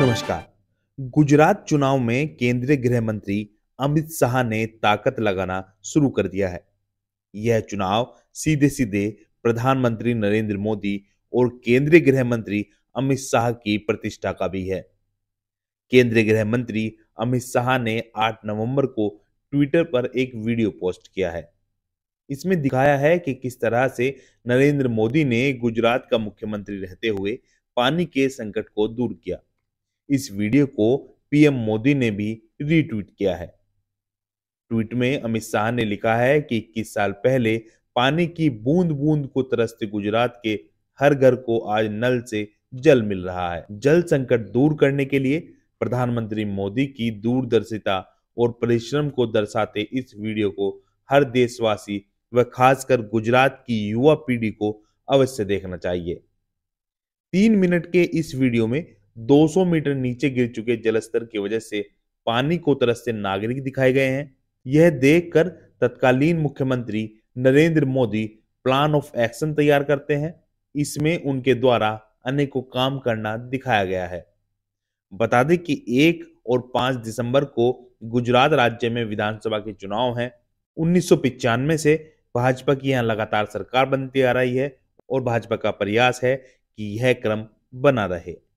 नमस्कार गुजरात चुनाव में केंद्रीय गृह मंत्री अमित शाह ने ताकत लगाना शुरू कर दिया है यह चुनाव सीधे सीधे प्रधानमंत्री नरेंद्र मोदी और केंद्रीय गृह मंत्री अमित शाह की प्रतिष्ठा का भी है केंद्रीय गृह मंत्री अमित शाह ने 8 नवंबर को ट्विटर पर एक वीडियो पोस्ट किया है इसमें दिखाया है कि किस तरह से नरेंद्र मोदी ने गुजरात का मुख्यमंत्री रहते हुए पानी के संकट को दूर किया इस वीडियो को पीएम मोदी ने भी रीट्वीट किया है ट्वीट में अमित शाह ने लिखा है कि इक्कीस साल पहले पानी की बूंद बूंद को तरसते गुजरात के हर घर को आज नल से जल मिल रहा है जल संकट दूर करने के लिए प्रधानमंत्री मोदी की दूरदर्शिता और परिश्रम को दर्शाते इस वीडियो को हर देशवासी व खासकर गुजरात की युवा पीढ़ी को अवश्य देखना चाहिए तीन मिनट के इस वीडियो में 200 मीटर नीचे गिर चुके जलस्तर की वजह से पानी को तरसते नागरिक दिखाए गए हैं यह देखकर तत्कालीन मुख्यमंत्री Narendra Modi plan of action तैयार करते हैं इसमें उनके द्वारा अनेकों काम करना दिखाया गया है बता दें कि एक और पांच दिसंबर को गुजरात राज्य में विधानसभा के चुनाव हैं उन्नीस से भाजपा की यहाँ लगातार सरकार बनती आ रही है और भाजपा का प्रयास है कि यह क्रम बना रहे